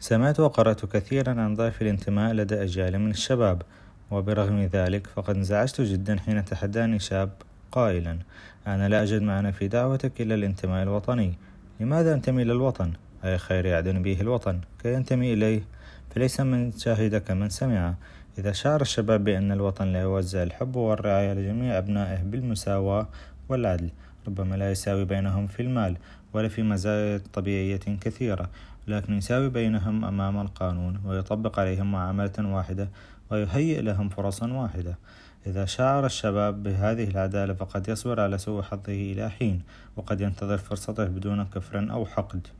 سمعت وقرأت كثيرا عن ضعف الانتماء لدى أجيال من الشباب وبرغم ذلك فقد انزعجت جدا حين تحداني شاب قائلا أنا لا أجد معنى في دعوتك إلا الانتماء الوطني لماذا أنتمي إلى الوطن؟ أي خير يعدن به الوطن كي ينتمي إليه فليس من شاهد كمن سمع إذا شعر الشباب بأن الوطن لا يوزع الحب والرعاية لجميع أبنائه بالمساواة والعدل ربما لا يساوي بينهم في المال ولا في مزايا طبيعية كثيرة لكن يساوي بينهم أمام القانون ويطبق عليهم معاملة واحدة ويهيئ لهم فرصا واحدة إذا شعر الشباب بهذه العدالة فقد يصبر على سوء حظه إلى حين وقد ينتظر فرصته بدون كفر أو حقد